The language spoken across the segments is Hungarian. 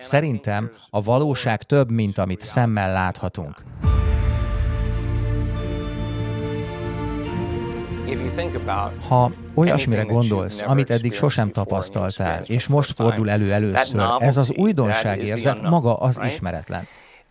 Szerintem a valóság több, mint amit szemmel láthatunk. Ha olyasmire gondolsz, amit eddig sosem tapasztaltál, és most fordul elő először, ez az újdonság érzet maga az ismeretlen.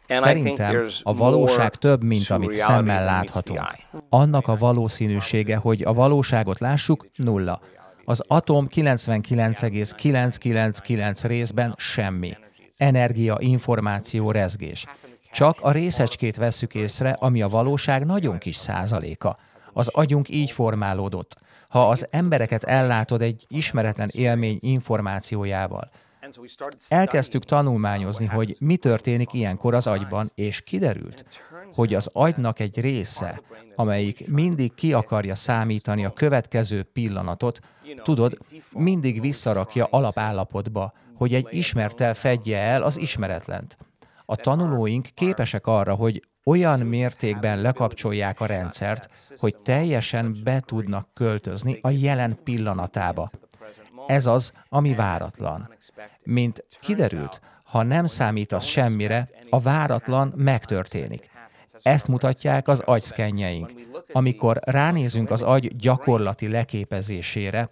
Szerintem a valóság több, mint amit szemmel láthatunk. Annak a valószínűsége, hogy a valóságot lássuk, nulla. Az atom 99,999 részben semmi energia, információ, rezgés. Csak a részecskét vesszük észre, ami a valóság nagyon kis százaléka. Az agyunk így formálódott. Ha az embereket ellátod egy ismeretlen élmény információjával, Elkezdtük tanulmányozni, hogy mi történik ilyenkor az agyban, és kiderült, hogy az agynak egy része, amelyik mindig ki akarja számítani a következő pillanatot, tudod, mindig visszarakja alapállapotba, hogy egy ismertel fedje el az ismeretlent. A tanulóink képesek arra, hogy olyan mértékben lekapcsolják a rendszert, hogy teljesen be tudnak költözni a jelen pillanatába. Ez az, ami váratlan. Mint kiderült, ha nem számítasz semmire, a váratlan megtörténik. Ezt mutatják az agyszkenjeink. Amikor ránézünk az agy gyakorlati leképezésére,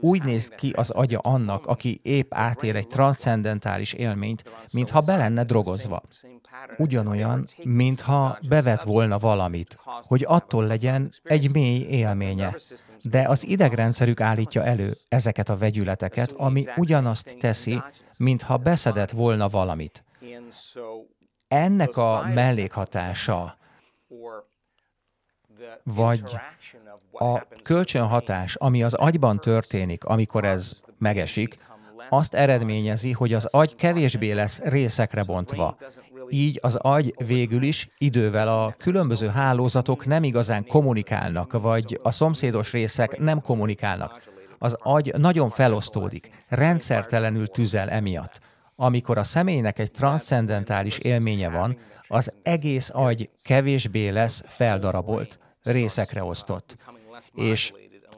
úgy néz ki az agya annak, aki épp átér egy transzcendentális élményt, mintha be lenne drogozva. Ugyanolyan, mintha bevet volna valamit, hogy attól legyen egy mély élménye. De az idegrendszerük állítja elő ezeket a vegyületeket, ami ugyanazt teszi, mintha beszedett volna valamit ennek a mellékhatása, vagy a kölcsönhatás, ami az agyban történik, amikor ez megesik, azt eredményezi, hogy az agy kevésbé lesz részekre bontva. Így az agy végül is idővel a különböző hálózatok nem igazán kommunikálnak, vagy a szomszédos részek nem kommunikálnak. Az agy nagyon felosztódik, rendszertelenül tüzel emiatt. Amikor a személynek egy transzcendentális élménye van, az egész agy kevésbé lesz feldarabolt, részekre osztott, és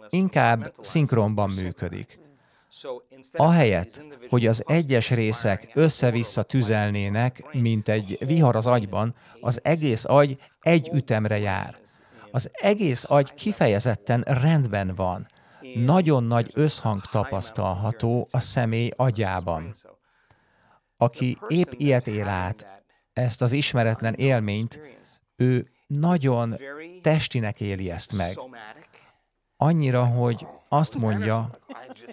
inkább szinkronban működik. Ahelyett, hogy az egyes részek össze-vissza tüzelnének, mint egy vihar az agyban, az egész agy egy ütemre jár. Az egész agy kifejezetten rendben van. Nagyon nagy összhang tapasztalható a személy agyában aki épp ilyet él át, ezt az ismeretlen élményt, ő nagyon testinek éli ezt meg. Annyira, hogy azt mondja,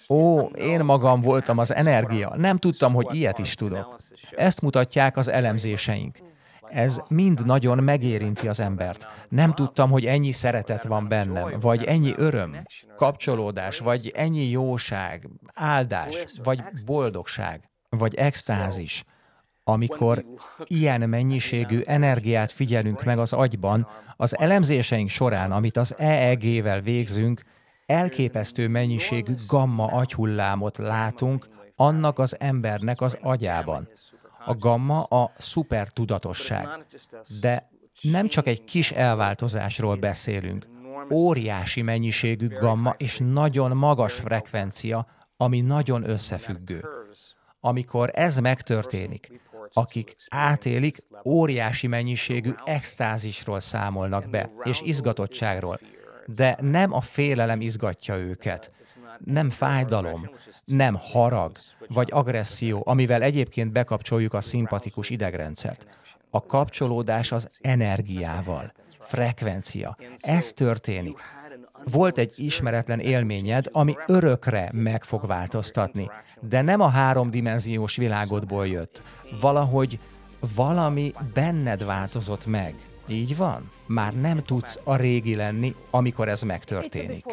ó, én magam voltam az energia, nem tudtam, hogy ilyet is tudok. Ezt mutatják az elemzéseink. Hmm, Ez mind nagyon megérinti az embert. Nem tudtam, hogy ennyi szeretet van bennem, vagy ennyi öröm, kapcsolódás, vagy ennyi jóság, áldás, vagy boldogság vagy extázis, amikor ilyen mennyiségű energiát figyelünk meg az agyban, az elemzéseink során, amit az EEG-vel végzünk, elképesztő mennyiségű gamma agyhullámot látunk annak az embernek az agyában. A gamma a szupertudatosság. De nem csak egy kis elváltozásról beszélünk. Óriási mennyiségű gamma és nagyon magas frekvencia, ami nagyon összefüggő amikor ez megtörténik, akik átélik, óriási mennyiségű extázisról számolnak be, és izgatottságról. De nem a félelem izgatja őket, nem fájdalom, nem harag vagy agresszió, amivel egyébként bekapcsoljuk a szimpatikus idegrendszert. A kapcsolódás az energiával, frekvencia. Ez történik. Volt egy ismeretlen élményed, ami örökre meg fog változtatni, de nem a háromdimenziós világodból jött. Valahogy valami benned változott meg. Így van? Már nem tudsz a régi lenni, amikor ez megtörténik.